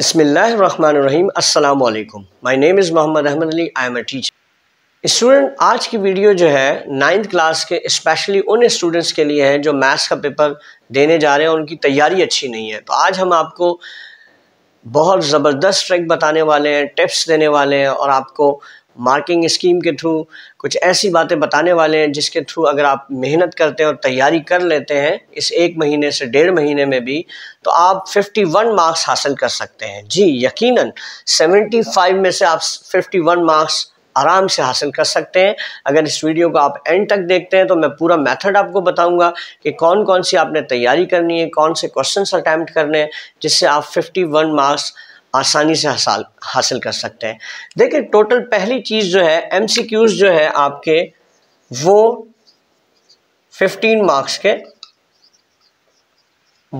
बसमीम् अल्लाम my name is Mohammad Ahmad Ali I am a teacher student आज की वीडियो जो है नाइन्थ क्लास के स्पेशली उन स्टूडेंट्स के लिए हैं जो मैथ्स का पेपर देने जा रहे हैं उनकी तैयारी अच्छी नहीं है तो आज हम आपको बहुत ज़बरदस्त ट्रिक बताने वाले हैं टिप्स देने वाले हैं और आपको मार्किंग स्कीम के थ्रू कुछ ऐसी बातें बताने वाले हैं जिसके थ्रू अगर आप मेहनत करते हैं और तैयारी कर लेते हैं इस एक महीने से डेढ़ महीने में भी तो आप 51 मार्क्स हासिल कर सकते हैं जी यकीनन 75 में से आप 51 मार्क्स आराम से हासिल कर सकते हैं अगर इस वीडियो को आप एंड तक देखते हैं तो मैं पूरा मेथड आपको बताऊंगा कि कौन कौन सी आपने तैयारी करनी है कौन से क्वेश्चन अटैम्प्ट करने हैं जिससे आप 51 मार्क्स आसानी से हासिल हासिल कर सकते हैं देखिए टोटल पहली चीज़ जो है एमसीक्यूज जो है आपके वो 15 मार्क्स के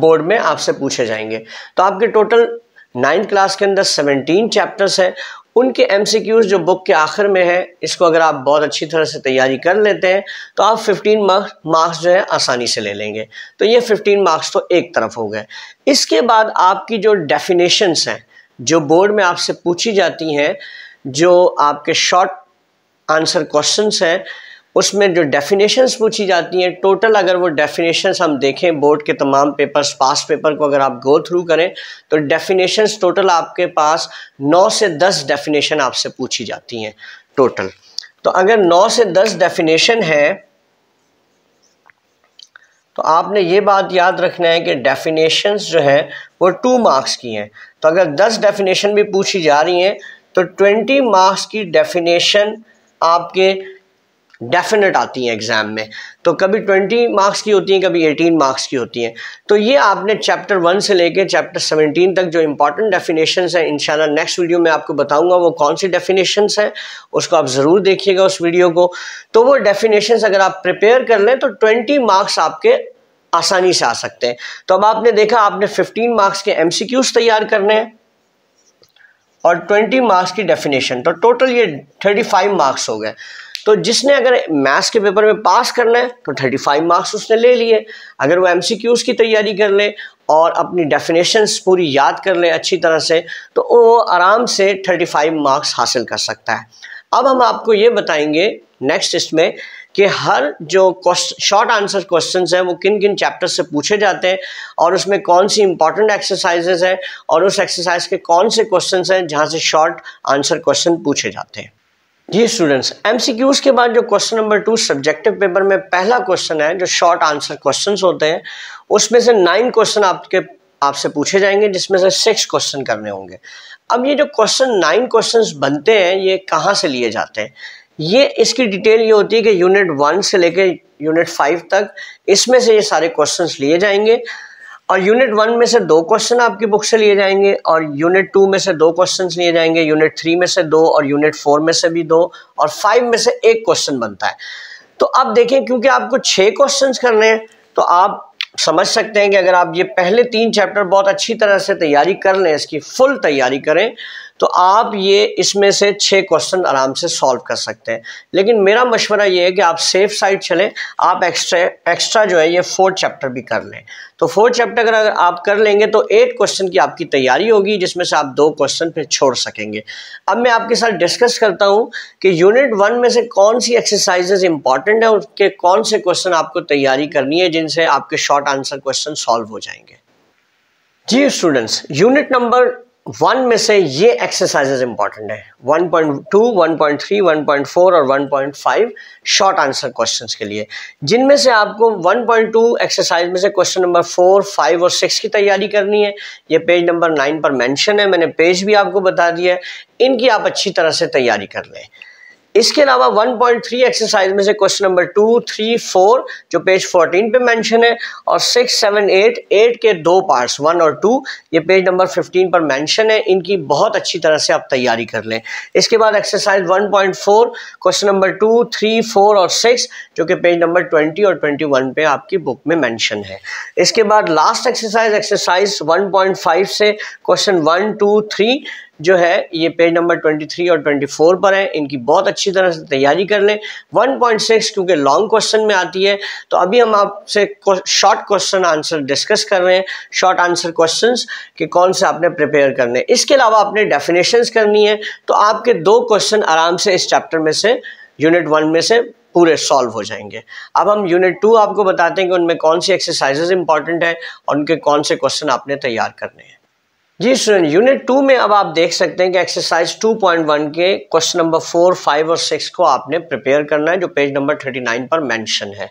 बोर्ड में आपसे पूछे जाएंगे तो आपके टोटल नाइन्थ क्लास के अंदर 17 चैप्टर्स हैं उनके एमसीक्यूज जो बुक के आखिर में है इसको अगर आप बहुत अच्छी तरह से तैयारी कर लेते हैं तो आप 15 मार्क्स मार्क्स जो है आसानी से ले लेंगे तो ये 15 मार्क्स तो एक तरफ हो गए इसके बाद आपकी जो डेफिनेशंस हैं जो बोर्ड में आपसे पूछी जाती हैं जो आपके शॉर्ट आंसर क्वेश्चंस हैं उसमें जो डेफिनेशंस पूछी जाती हैं टोटल अगर वो डेफिनेशंस हम देखें बोर्ड के तमाम पेपर्स पास पेपर को अगर आप गो थ्रू करें तो डेफिनेशंस टोटल आपके पास नौ से दस डेफिनेशन आपसे पूछी जाती हैं टोटल तो अगर नौ से दस डेफिनेशन है तो आपने ये बात याद रखना है कि डेफिनेशंस जो हैं वो टू मार्क्स की हैं तो अगर दस डेफिनेशन भी पूछी जा रही हैं तो ट्वेंटी मार्क्स की डेफिनेशन आपके डेफिनेट आती हैं एग्ज़ाम में तो कभी ट्वेंटी मार्क्स की होती हैं कभी एटीन मार्क्स की होती हैं तो ये आपने चैप्टर वन से लेके चैप्टर सेवनटीन तक जो इंपॉर्टेंट डेफिनेशंस हैं इंशाल्लाह नेक्स्ट वीडियो में आपको बताऊंगा वो कौन सी डेफिनेशंस हैं उसको आप ज़रूर देखिएगा उस वीडियो को तो वो डेफिनेशन अगर आप प्रिपेयर कर लें तो ट्वेंटी मार्क्स आपके आसानी से आ सकते हैं तो अब आपने देखा आपने 15 मार्क्स के एमसीक्यूज तैयार करने हैं और 20 मार्क्स की डेफिनेशन तो टोटल ये 35 मार्क्स हो गए तो जिसने अगर मैथ्स के पेपर में पास करना है तो 35 मार्क्स उसने ले लिए अगर वो एमसीक्यूज की तैयारी कर ले और अपनी डेफिनेशंस पूरी याद कर ले अच्छी तरह से तो वो आराम से 35 मार्क्स हासिल कर सकता है अब हम आपको ये बताएंगे नेक्स्ट इसमें कि हर जो शॉर्ट आंसर क्वेश्चन हैं वो किन किन चैप्टर से पूछे जाते हैं और उसमें कौन सी इंपॉर्टेंट एक्सरसाइजेज हैं और उस एक्सरसाइज के कौन से क्वेश्चन हैं जहाँ से शॉर्ट आंसर क्वेश्चन पूछे जाते हैं ये स्टूडेंट्स एमसीक्यूज के बाद जो question number two subjective paper में पहला क्वेश्चन है जो शॉर्ट आंसर क्वेश्चंस होते हैं उसमें से नाइन क्वेश्चन आपके आपसे पूछे जाएंगे जिसमें से सिक्स क्वेश्चन करने होंगे अब ये जो क्वेश्चन नाइन क्वेश्चंस बनते हैं ये कहाँ से लिए जाते हैं ये इसकी डिटेल ये होती है कि यूनिट वन से लेकर यूनिट फाइव तक इसमें से ये सारे क्वेश्चंस लिए जाएंगे और यूनिट वन में से दो क्वेश्चन आपकी बुक से लिए जाएंगे और यूनिट टू में से दो क्वेश्चंस लिए जाएंगे यूनिट थ्री में से दो और यूनिट फोर में से भी दो और फाइव में से एक क्वेश्चन बनता है तो अब देखें क्योंकि आपको छः क्वेश्चन करने हैं तो आप समझ सकते हैं कि अगर आप ये पहले तीन चैप्टर बहुत अच्छी तरह से तैयारी कर लें इसकी फुल तैयारी करें तो आप ये इसमें से छः क्वेश्चन आराम से सॉल्व कर सकते हैं लेकिन मेरा मशवरा ये है कि आप सेफ साइड चलें आप एक्स्ट्रा एक्स्ट्रा जो है ये फोर चैप्टर भी कर लें तो फोर चैप्टर अगर आप कर लेंगे तो एट क्वेश्चन की आपकी तैयारी होगी जिसमें से आप दो क्वेश्चन फिर छोड़ सकेंगे अब मैं आपके साथ डिस्कस करता हूँ कि यूनिट वन में से कौन सी एक्सरसाइजेज इंपॉर्टेंट है उसके कौन से क्वेश्चन आपको तैयारी करनी है जिनसे आपके शॉर्ट आंसर क्वेश्चन सॉल्व हो जाएंगे जी स्टूडेंट्स यूनिट नंबर वन में से ये एक्सरसाइजेज इंपॉर्टेंट है 1.2, 1.3, 1.4 और 1.5 शॉर्ट आंसर क्वेश्चंस के लिए जिनमें से आपको 1.2 एक्सरसाइज में से क्वेश्चन नंबर फोर फाइव और सिक्स की तैयारी करनी है ये पेज नंबर नाइन पर मेंशन है मैंने पेज भी आपको बता दिया है इनकी आप अच्छी तरह से तैयारी कर लें इसके अलावा 1.3 एक्सरसाइज में से question number two three four जो पेज 14 पे मेंशन है और सिक्स सेवन एट एट के दो पार्ट्स वन और टू ये पेज नंबर 15 पर मेंशन है इनकी बहुत अच्छी तरह से आप तैयारी कर लें इसके बाद exercise 1.4 question number two three four और सिक्स जो कि पेज नंबर ट्वेंटी और ट्वेंटी वन पे आपकी बुक में मैंशन है इसके बाद last exercise exercise one point five से क्वेश्चन वन टू थ्री जो है ये पेज नंबर 23 और 24 पर है इनकी बहुत अच्छी तरह से तैयारी कर लें 1.6 क्योंकि लॉन्ग क्वेश्चन में आती है तो अभी हम आपसे शॉर्ट क्वेश्चन आंसर डिस्कस कर रहे हैं शॉर्ट आंसर क्वेश्चंस कि कौन से आपने प्रिपेयर करने हैं इसके अलावा आपने डेफिनेशंस करनी है तो आपके दो क्वेश्चन आराम से इस चैप्टर में से यूनिट वन में से पूरे सॉल्व हो जाएंगे अब हम यूनिट टू आपको बताते हैं कि उनमें कौन सी एक्सरसाइजेज इंपॉर्टेंट है और उनके कौन से क्वेश्चन आपने तैयार करने हैं जी स्टूडेंट यूनिट टू में अब आप देख सकते हैं कि एक्सरसाइज 2.1 के क्वेश्चन नंबर फोर फाइव और सिक्स को आपने प्रिपेयर करना है जो पेज नंबर 39 पर मेंशन है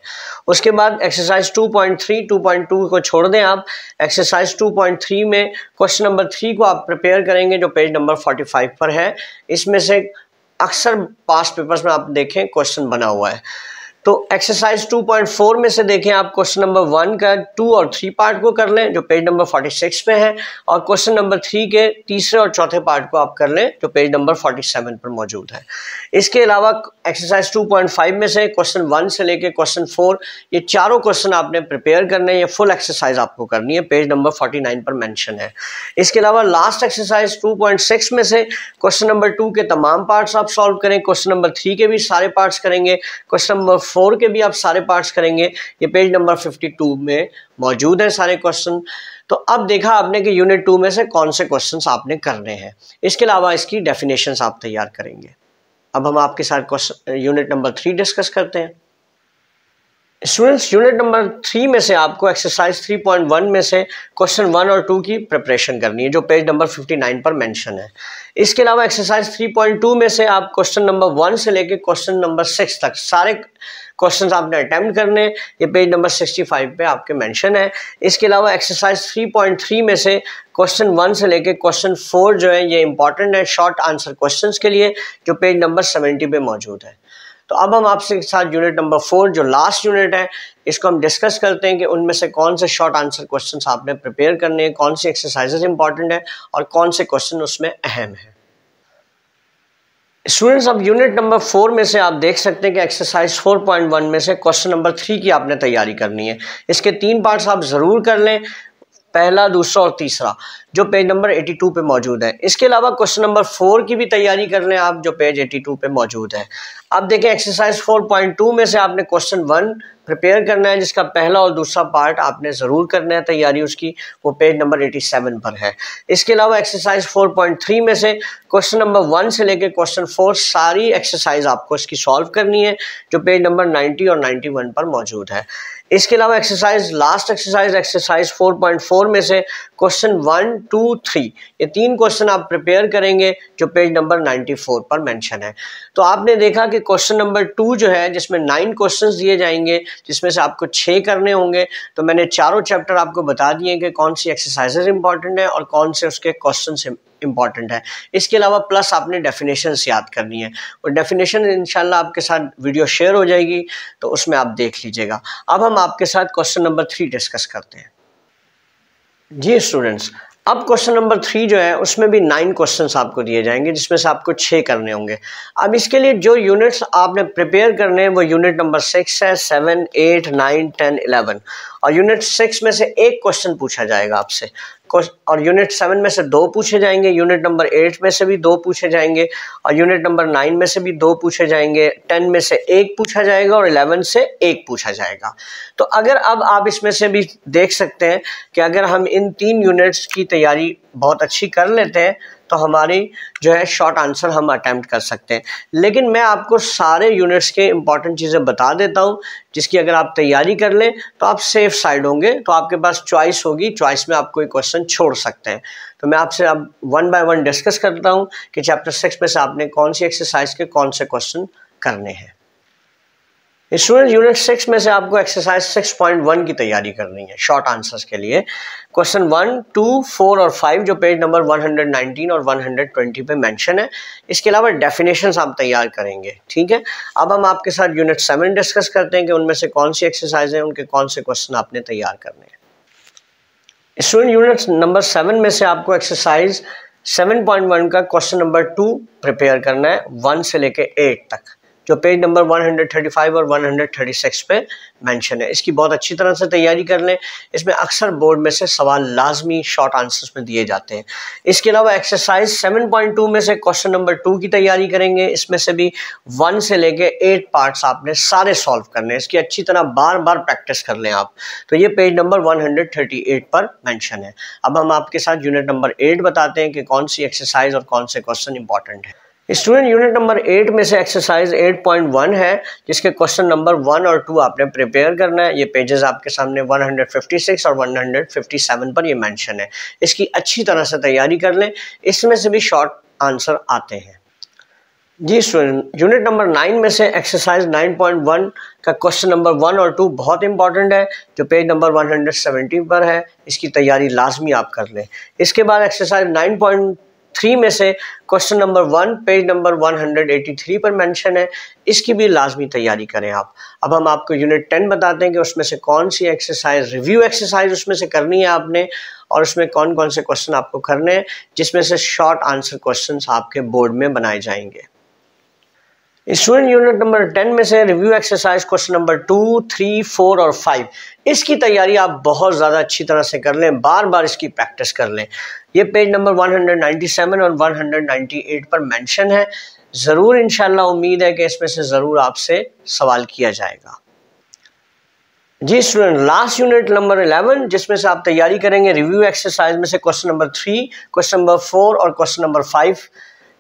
उसके बाद एक्सरसाइज 2.3 2.2 को छोड़ दें आप एक्सरसाइज 2.3 में क्वेश्चन नंबर थ्री को आप प्रिपेयर करेंगे जो पेज नंबर 45 पर है इसमें से अक्सर पास्ट पेपर्स में आप देखें क्वेश्चन बना हुआ है तो एक्सरसाइज 2.4 में से देखें आप क्वेश्चन नंबर वन का टू और थ्री पार्ट को कर लें जो पेज नंबर 46 पे है और क्वेश्चन नंबर थ्री के तीसरे और चौथे पार्ट को आप कर लें जो पेज नंबर 47 पर मौजूद है इसके अलावा एक्सरसाइज 2.5 में से क्वेश्चन वन से लेके क्वेश्चन फोर ये चारों क्वेश्चन आपने प्रिपेयर करने हैं ये फुल एक्सरसाइज आपको करनी है पेज नंबर 49 पर मेंशन है इसके अलावा लास्ट एक्सरसाइज 2.6 में से क्वेश्चन नंबर टू के तमाम पार्ट्स आप सॉल्व करें क्वेश्चन नंबर थ्री के भी सारे पार्ट्स करेंगे क्वेश्चन नंबर फोर के भी आप सारे पार्ट्स करेंगे ये पेज नंबर फिफ्टी टू में मौजूद है सारे क्वेश्चन तो अब देखा आपने कि यूनिट टू में से कौन से क्वेश्चन आपने करने हैं इसके अलावा इसकी डेफिनेशन आप तैयार करेंगे अब हम आपके साथ question unit number three discuss करते हैं स्टूडेंट्स यूनिट नंबर थ्री में से आपको एक्सरसाइज थ्री पॉइंट वन में से क्वेश्चन वन और टू की प्रिपरेशन करनी है जो पेज नंबर फिफ्टी नाइन पर मेंशन है इसके अलावा एक्सरसाइज थ्री पॉइंट टू में से आप क्वेश्चन नंबर वन से लेके क्वेश्चन नंबर सिक्स तक सारे क्वेश्चंस आपने अटैम्प्ट करने ये पेज नंबर सिक्सटी फाइव पे आपके मैंशन है इसके अलावा एक्सरसाइज थ्री पॉइंट थ्री में से क्वेश्चन वन से लेके क्वेश्चन फोर जो है ये इंपॉर्टेंट है शॉर्ट आंसर क्वेश्चन के लिए जो पेज नंबर सेवेंटी पर मौजूद है तो अब हम आपसे साथ यूनिट नंबर फोर जो लास्ट यूनिट है इसको हम डिस्कस करते हैं कि उनमें से कौन से शॉर्ट आंसर क्वेश्चन आपने प्रिपेयर करने हैं कौन सी एक्सरसाइजेज इंपॉर्टेंट है और कौन से क्वेश्चन उसमें अहम है स्टूडेंट्स अब यूनिट नंबर फोर में से आप देख सकते हैं कि एक्सरसाइज 4.1 में से क्वेश्चन नंबर थ्री की आपने तैयारी करनी है इसके तीन पार्ट्स आप ज़रूर कर लें पहला दूसरा और तीसरा जो पेज नंबर 82 पे मौजूद है इसके अलावा क्वेश्चन नंबर फोर की भी तैयारी कर लें आप जो पेज 82 पे मौजूद है अब देखें एक्सरसाइज 4.2 में से आपने क्वेश्चन वन प्रिपेयर करना है जिसका पहला और दूसरा पार्ट आपने ज़रूर करना है तैयारी उसकी वो पेज नंबर 87 पर है इसके अलावा एक्सरसाइज 4.3 में से क्वेश्चन नंबर वन से लेकर क्वेश्चन फोर सारी एक्सरसाइज आपको इसकी सॉल्व करनी है जो पेज नंबर 90 और 91 पर मौजूद है इसके अलावा एक्सरसाइज लास्ट एक्सरसाइज एक्सरसाइज 4.4 में से क्वेश्चन वन टू थ्री ये तीन क्वेश्चन आप प्रिपेयर करेंगे जो पेज नंबर 94 पर मेंशन है तो आपने देखा कि क्वेश्चन नंबर टू जो है जिसमें नाइन क्वेश्चन दिए जाएंगे जिसमें से आपको छः करने होंगे तो मैंने चारों चैप्टर आपको बता दिए कि कौन सी एक्सरसाइजेज इंपॉर्टेंट है और कौन से उसके क्वेश्चन इंपॉर्टेंट है इसके अलावा प्लस आपने डेफिनेशन याद करनी है और डेफिनेशन इन आपके साथ वीडियो शेयर हो जाएगी तो उसमें आप देख लीजिएगा अब हम आपके साथ क्वेश्चन नंबर थ्री डिस्कस करते हैं जी स्टूडेंट्स अब क्वेश्चन नंबर थ्री जो है उसमें भी नाइन क्वेश्चंस आपको दिए जाएंगे जिसमें से आपको छः करने होंगे अब इसके लिए जो यूनिट्स आपने प्रिपेयर करने हैं वो यूनिट नंबर सिक्स है seven eight nine ten eleven और यूनिट सिक्स में से एक क्वेश्चन पूछा जाएगा आपसे और यूनिट सेवन में से दो पूछे जाएंगे यूनिट नंबर एट में से भी दो पूछे जाएंगे और यूनिट नंबर नाइन में से भी दो पूछे जाएंगे टेन में से एक पूछा जाएगा और इलेवन से एक पूछा जाएगा तो अगर अब आप इसमें से भी देख सकते हैं कि अगर हम इन तीन यूनिट्स की तैयारी बहुत अच्छी कर लेते हैं तो हमारी जो है शॉर्ट आंसर हम अटैम्प्ट कर सकते हैं लेकिन मैं आपको सारे यूनिट्स के इंपॉर्टेंट चीज़ें बता देता हूँ जिसकी अगर आप तैयारी कर लें तो आप सेफ साइड होंगे तो आपके पास चॉइस होगी चॉइस में आप कोई क्वेश्चन छोड़ सकते हैं तो मैं आपसे अब वन बाय वन डिस्कस करता हूँ कि चैप्टर सिक्स में से आपने कौन सी एक्सरसाइज के कौन से क्वेश्चन करने हैं स्टूडेंट यूनिट सिक्स में से आपको एक्सरसाइज सिक्स पॉइंट वन की तैयारी करनी है शॉर्ट आंसर्स के लिए क्वेश्चन वन टू फोर और फाइव जो page number one hundred nineteen और वन हंड्रेड ट्वेंटी पे मेंशन है इसके अलावा डेफिनेशन आप तैयार करेंगे ठीक है अब हम आपके साथ यूनिट सेवन डिस्कस करते हैं कि उनमें से कौन सी एक्सरसाइज है उनके कौन से क्वेश्चन आपने तैयार करने हैं स्टूडेंट यूनिट नंबर सेवन में से आपको एक्सरसाइज सेवन पॉइंट वन का क्वेश्चन नंबर टू प्रिपेयर करना है वन से लेके एट तक जो पेज नंबर 135 और 136 पे मेंशन है इसकी बहुत अच्छी तरह से तैयारी कर लें इसमें अक्सर बोर्ड में से सवाल लाजमी शॉर्ट आंसर्स में दिए जाते हैं इसके अलावा एक्सरसाइज 7.2 में से क्वेश्चन नंबर टू की तैयारी करेंगे इसमें से भी वन से लेके एट पार्ट्स आपने सारे सॉल्व करने हैं इसकी अच्छी तरह बार बार प्रैक्टिस कर लें आप तो ये पेज नंबर वन पर मैंशन है अब हम आपके साथ यूनिट नंबर एट बताते हैं कि कौन सी एक्सरसाइज और कौन से क्वेश्चन इंपॉर्टेंट है स्टूडेंट यूनिट नंबर एट में से एक्सरसाइज एट पॉइंट वन है जिसके क्वेश्चन नंबर वन और टू आपने प्रिपेयर करना है ये पेजेस आपके सामने 156 और 157 पर ये मेंशन है इसकी अच्छी तरह से तैयारी कर लें इसमें से भी शॉर्ट आंसर आते हैं जी स्टूडेंट यूनिट नंबर नाइन में से एक्सरसाइज नाइन पॉइंट वन का क्वेश्चन नंबर वन और टू बहुत इंपॉर्टेंट है जो page number one hundred seventy पर है इसकी तैयारी लाजमी आप कर लें इसके बाद एक्सरसाइज नाइन पॉइंट थ्री में से question number one page number 183 पर मेंशन है इसकी भी लाजमी तैयारी करें आप अब हम आपको यूनिट टेन बताते हैं कि उसमें से कौन सी एक्सरसाइज रिव्यू एक्सरसाइज उसमें से करनी है आपने और उसमें कौन कौन से क्वेश्चन आपको करने हैं जिसमें से शॉर्ट आंसर क्वेश्चन आपके बोर्ड में बनाए जाएंगे स्टूडेंट यूनिट नंबर टेन में से review exercise question number two three four और फाइव इसकी तैयारी आप बहुत ज़्यादा अच्छी तरह से कर लें बार बार इसकी प्रैक्टिस कर लें ये पेज नंबर 197 और 198 पर मेंशन है ज़रूर इंशाल्लाह उम्मीद है कि इसमें से ज़रूर आपसे सवाल किया जाएगा जी स्टूडेंट लास्ट यूनिट नंबर 11 जिसमें से आप तैयारी करेंगे रिव्यू एक्सरसाइज में से question number three question number four और क्वेश्चन नंबर फाइव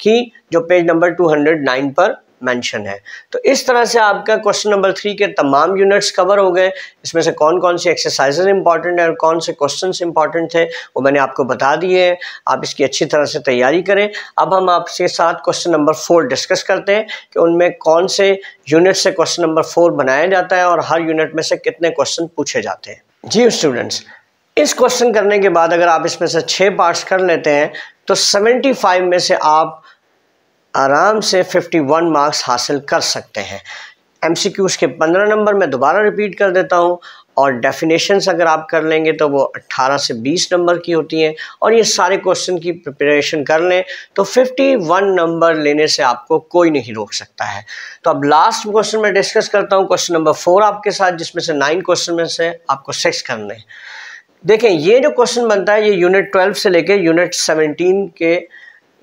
की जो पेज नंबर 209 पर मेंशन है तो इस तरह से आपका क्वेश्चन नंबर थ्री के तमाम यूनिट्स कवर हो गए इसमें से कौन कौन सी एक्सरसाइजेस इंपॉर्टेंट हैं और कौन से क्वेश्चन इंपॉर्टेंट थे वो मैंने आपको बता दिए हैं आप इसकी अच्छी तरह से तैयारी करें अब हम आपके साथ क्वेश्चन नंबर फोर डिस्कस करते हैं कि उनमें कौन से यूनिट से क्वेश्चन नंबर फोर बनाया जाता है और हर यूनिट में से कितने क्वेश्चन पूछे जाते हैं जी स्टूडेंट्स इस क्वेश्चन करने के बाद अगर आप इसमें से छः पार्ट्स कर लेते हैं तो 75 में से आप आराम से 51 मार्क्स हासिल कर सकते हैं एमसीक्यूज़ के 15 नंबर मैं दोबारा रिपीट कर देता हूँ और डेफिनेशंस अगर आप कर लेंगे तो वो 18 से 20 नंबर की होती हैं और ये सारे क्वेश्चन की प्रिपरेशन कर लें तो 51 नंबर लेने से आपको कोई नहीं रोक सकता है तो अब लास्ट क्वेश्चन मैं डिस्कस करता हूँ क्वेश्चन नंबर फोर आपके साथ जिसमें से नाइन क्वेश्चन में से आपको सिक्स करने लें देखें ये जो क्वेश्चन बनता है ये यूनिट ट्वेल्व से लेके यूनिट सेवनटीन के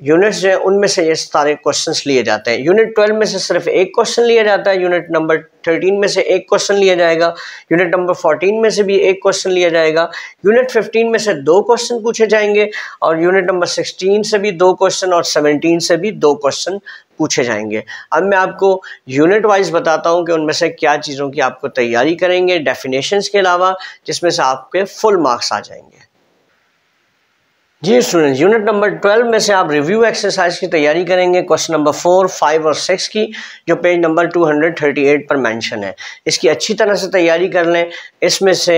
यूनिट्स जो है उनमें से ये सारे क्वेश्चंस लिए जाते हैं यूनिट ट्वेल्व में से सिर्फ एक क्वेश्चन लिया जाता है यूनिट नंबर थर्टीन में से एक क्वेश्चन लिया जाएगा यूनिट नंबर फोर्टीन में से भी एक क्वेश्चन लिया जाएगा यूनिट फिफ्टीन में से दो क्वेश्चन पूछे जाएंगे और यूनिट नंबर सिक्सटीन से भी दो क्वेश्चन और सेवनटीन से भी दो क्वेश्चन पूछे जाएंगे अब मैं आपको यूनिट वाइज बताता हूँ कि उनमें से क्या चीज़ों की आपको तैयारी करेंगे डेफिनेशन के अलावा जिसमें से आपके फुल मार्क्स आ जाएंगे जी स्टूडेंट्स यूनिट नंबर ट्वेल्व में से आप रिव्यू एक्सरसाइज की तैयारी करेंगे क्वेश्चन नंबर फोर फाइव और सिक्स की जो page number two hundred thirty eight पर मेंशन है इसकी अच्छी तरह से तैयारी कर लें इसमें से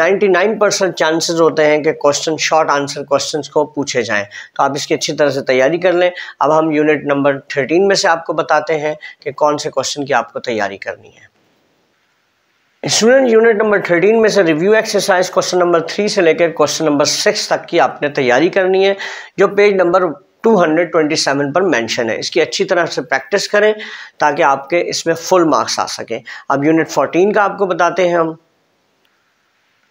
नाइन्टी नाइन परसेंट चांसेज होते हैं कि क्वेश्चन शॉर्ट आंसर क्वेश्चन को पूछे जाएं तो आप इसकी अच्छी तरह से तैयारी कर लें अब हम यूनिट नंबर थर्टीन में से आपको बताते हैं कि कौन से क्वेश्चन की आपको तैयारी करनी है स्टूडेंट यूनिट नंबर थर्टीन में से review exercise question number three से लेकर क्वेश्चन नंबर सिक्स तक की आपने तैयारी करनी है जो पेज नंबर 227 पर मेंशन है इसकी अच्छी तरह से प्रैक्टिस करें ताकि आपके इसमें फुल मार्क्स आ सकें अब यूनिट 14 का आपको बताते हैं हम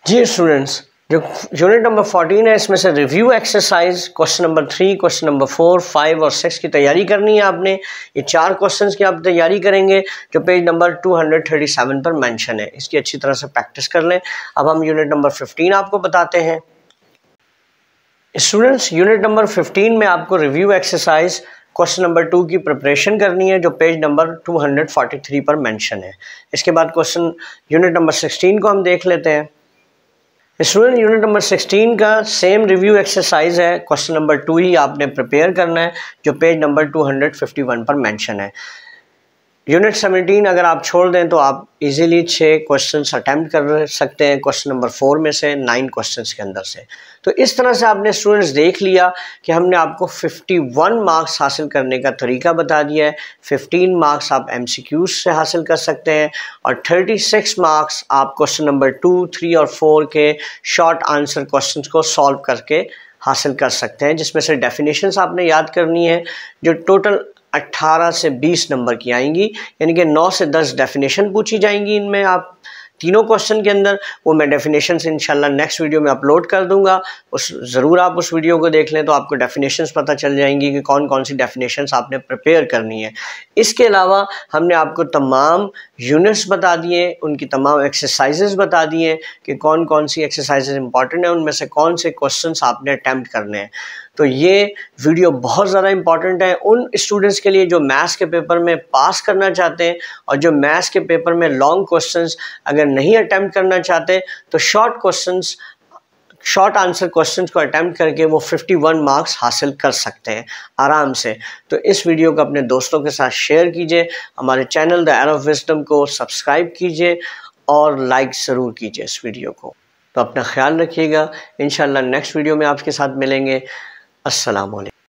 जी स्टूडेंट्स जो यूनिट नंबर फोर्टीन है इसमें से review exercise question number three question number four five और सिक्स की तैयारी करनी है आपने ये चार क्वेश्चंस की आप तैयारी करेंगे जो page number two hundred thirty seven पर मेंशन है इसकी अच्छी तरह से प्रैक्टिस कर लें अब हम यूनिट नंबर फिफ्टीन आपको बताते हैं स्टूडेंट्स यूनिट नंबर फिफ्टीन में आपको review exercise question number two की प्रिपरेशन करनी है जो पेज नंबर 243 पर मेंशन है इसके बाद क्वेश्चन यूनिट नंबर 16 को हम देख लेते हैं स्टूडेंट यूनिट नंबर 16 का सेम रिव्यू एक्सरसाइज है क्वेश्चन नंबर टू ही आपने प्रिपेयर करना है जो पेज नंबर 251 पर मेंशन है यूनिट सेवनटीन अगर आप छोड़ दें तो आप इजीली छः क्वेश्चंस अटैम्प्ट कर सकते हैं क्वेश्चन नंबर फोर में से नाइन क्वेश्चंस के अंदर से तो इस तरह से आपने स्टूडेंट्स देख लिया कि हमने आपको 51 मार्क्स हासिल करने का तरीका बता दिया है 15 मार्क्स आप एम से हासिल कर सकते हैं और 36 मार्क्स आप क्वेश्चन नंबर टू थ्री और फोर के शॉर्ट आंसर क्वेश्चन को सॉल्व करके हासिल कर सकते हैं जिसमें से डेफिनेशंस आपने याद करनी है जो टोटल 18 से 20 नंबर की आएंगी यानी कि 9 से 10 डेफिनेशन पूछी जाएंगी इनमें आप तीनों क्वेश्चन के अंदर वो मैं डेफिनेशन इनशाला नेक्स्ट वीडियो में अपलोड कर दूंगा उस ज़रूर आप उस वीडियो को देख लें तो आपको डेफिनेशंस पता चल जाएंगी कि कौन कौन सी डेफिनेशंस आपने प्रिपेयर करनी है इसके अलावा हमने आपको तमाम यूनिट्स बता दिए उनकी तमाम एक्सरसाइजेस बता दिए कि कौन कौन सी एक्सरसाइज इंपॉर्टेंट हैं उनमें से कौन से क्वेश्चन आपने अटैम्प्ट करने हैं तो ये वीडियो बहुत ज़्यादा इंपॉर्टेंट है उन स्टूडेंट्स के लिए जो मैथ्स के पेपर में पास करना चाहते हैं और जो मैथ्स के पेपर में लॉन्ग क्वेश्चंस अगर नहीं अटैम्प्ट करना चाहते तो short questions short answer question को अटैम्प्ट करके वो 51 मार्क्स हासिल कर सकते हैं आराम से तो इस वीडियो को अपने दोस्तों के साथ शेयर कीजिए हमारे channel the air of wisdom को सब्सक्राइब कीजिए और लाइक ज़रूर कीजिए इस वीडियो को तो अपना ख्याल रखिएगा इन नेक्स्ट वीडियो में आपके साथ मिलेंगे असलकम